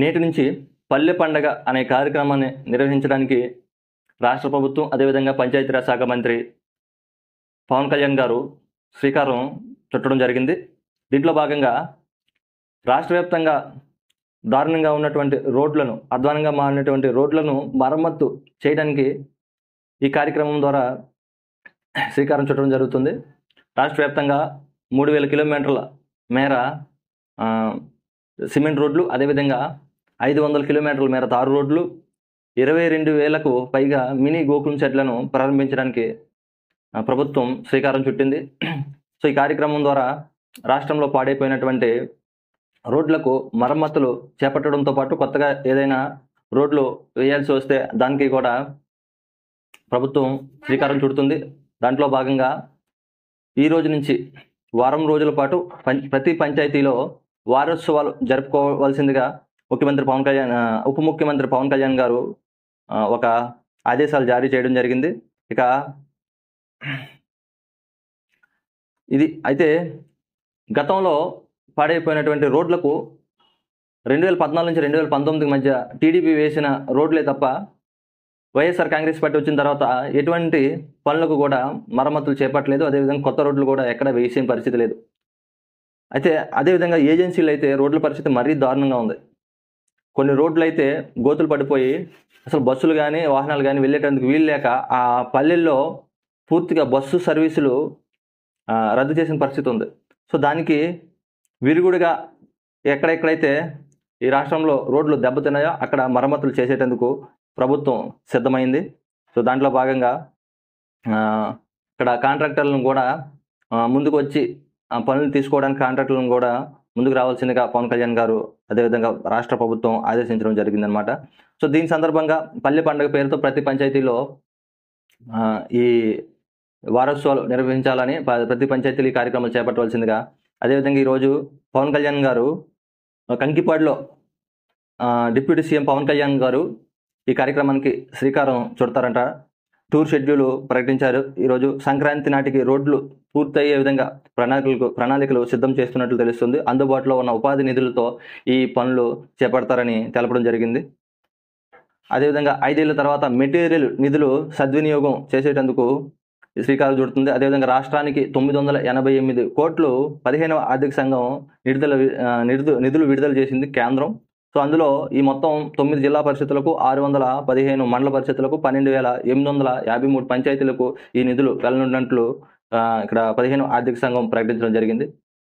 నేటి నుంచి పల్లె పండగ అనే కార్యక్రమాన్ని నిర్వహించడానికి రాష్ట్ర ప్రభుత్వం అదేవిధంగా పంచాయతీరాజ్ శాఖ మంత్రి పవన్ కళ్యాణ్ గారు శ్రీకారం చుట్టడం జరిగింది దీంట్లో భాగంగా రాష్ట్ర వ్యాప్తంగా దారుణంగా ఉన్నటువంటి రోడ్లను అధ్వానంగా మారినటువంటి రోడ్లను మరమ్మత్తు చేయడానికి ఈ కార్యక్రమం ద్వారా శ్రీకారం చుట్టడం జరుగుతుంది రాష్ట్ర వ్యాప్తంగా మూడు వేల కిలోమీటర్ల మేర సిమెంట్ రోడ్లు అదేవిధంగా ఐదు వందల కిలోమీటర్ల మేర తారు రోడ్లు ఇరవై రెండు వేలకు పైగా మినీ గోకులం సెట్లను ప్రారంభించడానికి ప్రభుత్వం శ్రీకారం చుట్టింది సో ఈ కార్యక్రమం ద్వారా రాష్ట్రంలో పాడైపోయినటువంటి రోడ్లకు మరమ్మతులు చేపట్టడంతో పాటు కొత్తగా ఏదైనా రోడ్లు వేయాల్సి వస్తే దానికి కూడా ప్రభుత్వం శ్రీకారం చుడుతుంది దాంట్లో భాగంగా ఈ రోజు నుంచి వారం రోజుల పాటు ప్రతి పంచాయతీలో వారోత్సవాలు జరుపుకోవాల్సిందిగా ముఖ్యమంత్రి పవన్ కళ్యాణ్ ఉప ముఖ్యమంత్రి పవన్ కళ్యాణ్ గారు ఒక ఆదేశాలు జారీ చేయడం జరిగింది ఇక ఇది అయితే గతంలో పాడైపోయినటువంటి రోడ్లకు రెండు వేల పద్నాలుగు నుంచి రెండు వేల పంతొమ్మిది మధ్య టీడీపీ వేసిన రోడ్లే తప్ప వైఎస్ఆర్ కాంగ్రెస్ పార్టీ వచ్చిన తర్వాత ఎటువంటి పనులకు కూడా మరమ్మతులు చేపట్టలేదు అదేవిధంగా కొత్త రోడ్లు కూడా ఎక్కడ వేసే పరిస్థితి లేదు అయితే అదేవిధంగా ఏజెన్సీలు అయితే రోడ్ల పరిస్థితి మరీ దారుణంగా ఉంది కొన్ని రోడ్లు అయితే గోతులు పడిపోయి అసలు బస్సులు కానీ వాహనాలు కానీ వెళ్ళేటందుకు వీలు లేక ఆ పల్లెల్లో పూర్తిగా బస్సు సర్వీసులు రద్దు చేసిన పరిస్థితి ఉంది సో దానికి విరుగుడిగా ఎక్కడెక్కడైతే ఈ రాష్ట్రంలో రోడ్లు దెబ్బతిన్నాయో అక్కడ మరమ్మతులు చేసేటందుకు ప్రభుత్వం సిద్ధమైంది సో దాంట్లో భాగంగా ఇక్కడ కాంట్రాక్టర్లను కూడా ముందుకు వచ్చి పనులు తీసుకోవడానికి కాంట్రాక్టర్లను కూడా ముందుకు రావాల్సిందిగా పవన్ కళ్యాణ్ గారు అదేవిధంగా రాష్ట్ర ప్రభుత్వం ఆదేశించడం జరిగిందనమాట సో దీని సందర్భంగా పల్లె పండుగ పేరుతో ప్రతి పంచాయతీలో ఈ వారోత్సవాలు నిర్వహించాలని ప్రతి పంచాయతీలు ఈ కార్యక్రమాలు చేపట్టవలసిందిగా అదేవిధంగా ఈరోజు పవన్ కళ్యాణ్ గారు కంకిపాడులో డిప్యూటీ సీఎం పవన్ కళ్యాణ్ గారు ఈ కార్యక్రమానికి శ్రీకారం చుడతారంట టూర్ షెడ్యూల్ ప్రకటించారు ఈరోజు సంక్రాంతి నాటికి రోడ్లు పూర్తయ్యే విధంగా ప్రణాళికలు ప్రణాళికలు సిద్ధం చేస్తున్నట్లు తెలుస్తుంది అందుబాటులో ఉన్న ఉపాధి నిధులతో ఈ పనులు చేపడతారని తెలపడం జరిగింది అదేవిధంగా ఐదేళ్ల తర్వాత మెటీరియల్ నిధులు సద్వినియోగం చేసేటందుకు శ్రీకారం చుడుతుంది అదేవిధంగా రాష్ట్రానికి తొమ్మిది వందల ఎనభై ఎనిమిది కోట్లు పదిహేనవ ఆర్థిక సంఘం నిడుదల నిధులు విడుదల చేసింది కేంద్రం సో అందులో ఈ మొత్తం తొమ్మిది జిల్లా పరిషత్తులకు ఆరు వందల పదిహేను మండల పరిషత్తులకు పన్నెండు వేల ఎనిమిది వందల యాభై మూడు పంచాయతీలకు ఈ నిధులు వెళ్ళనున్నట్లు ఇక్కడ పదిహేను ఆర్థిక సంఘం ప్రకటించడం జరిగింది